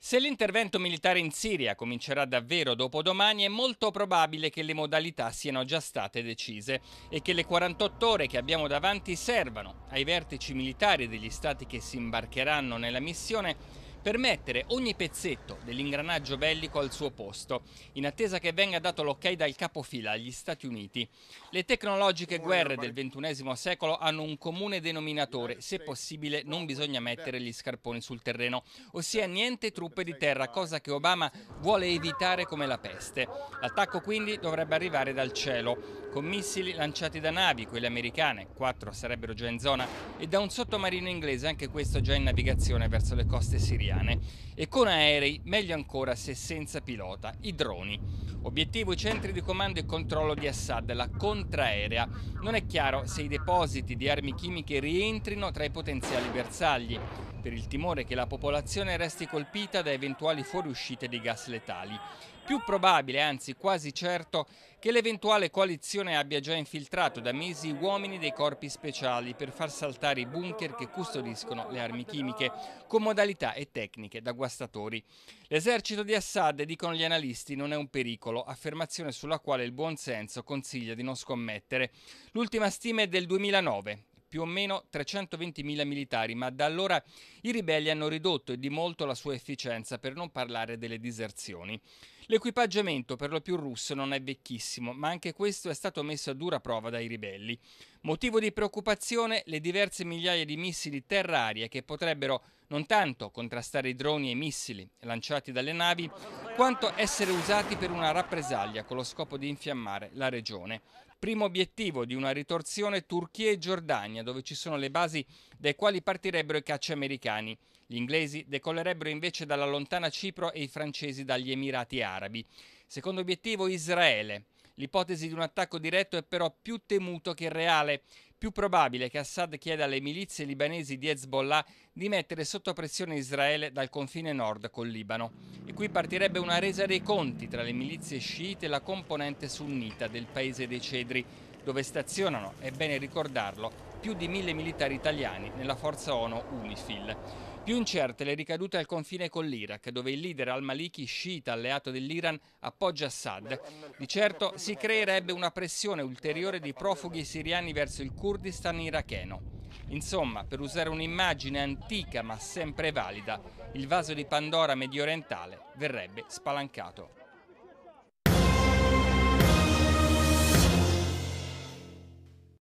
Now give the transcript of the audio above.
Se l'intervento militare in Siria comincerà davvero dopodomani è molto probabile che le modalità siano già state decise e che le 48 ore che abbiamo davanti servano ai vertici militari degli stati che si imbarcheranno nella missione per mettere ogni pezzetto dell'ingranaggio bellico al suo posto, in attesa che venga dato l'ok dal capofila agli Stati Uniti. Le tecnologiche guerre del XXI secolo hanno un comune denominatore, se possibile non bisogna mettere gli scarponi sul terreno, ossia niente truppe di terra, cosa che Obama vuole evitare come la peste. L'attacco quindi dovrebbe arrivare dal cielo, con missili lanciati da navi, quelle americane, quattro sarebbero già in zona, e da un sottomarino inglese, anche questo già in navigazione verso le coste siriane italiane e con aerei, meglio ancora se senza pilota, i droni. Obiettivo i centri di comando e controllo di Assad, la contraerea. Non è chiaro se i depositi di armi chimiche rientrino tra i potenziali bersagli, per il timore che la popolazione resti colpita da eventuali fuoriuscite di gas letali. Più probabile, anzi quasi certo, che l'eventuale coalizione abbia già infiltrato da mesi uomini dei corpi speciali per far saltare i bunker che custodiscono le armi chimiche, con modalità e tecniche tecniche da guastatori. L'esercito di Assad, dicono gli analisti, non è un pericolo, affermazione sulla quale il buonsenso consiglia di non scommettere. L'ultima stima è del 2009, più o meno 320.000 militari, ma da allora i ribelli hanno ridotto e di molto la sua efficienza, per non parlare delle diserzioni. L'equipaggiamento, per lo più russo, non è vecchissimo, ma anche questo è stato messo a dura prova dai ribelli. Motivo di preoccupazione le diverse migliaia di missili terra-aria che potrebbero non tanto contrastare i droni e i missili lanciati dalle navi, quanto essere usati per una rappresaglia con lo scopo di infiammare la regione. Primo obiettivo di una ritorsione Turchia e Giordania, dove ci sono le basi dai quali partirebbero i cacci americani. Gli inglesi decollerebbero invece dalla lontana Cipro e i francesi dagli Emirati Arabi. Secondo obiettivo Israele. L'ipotesi di un attacco diretto è però più temuto che reale più probabile che Assad chieda alle milizie libanesi di Hezbollah di mettere sotto pressione Israele dal confine nord col Libano. E qui partirebbe una resa dei conti tra le milizie sciite e la componente sunnita del paese dei cedri, dove stazionano, è bene ricordarlo, più di mille militari italiani nella forza ONU UNIFIL. Più incerte le ricadute al confine con l'Iraq, dove il leader al-Maliki, sciita alleato dell'Iran, appoggia Assad. Di certo si creerebbe una pressione ulteriore di profughi siriani verso il Kurdistan iracheno. Insomma, per usare un'immagine antica ma sempre valida, il vaso di Pandora mediorientale verrebbe spalancato.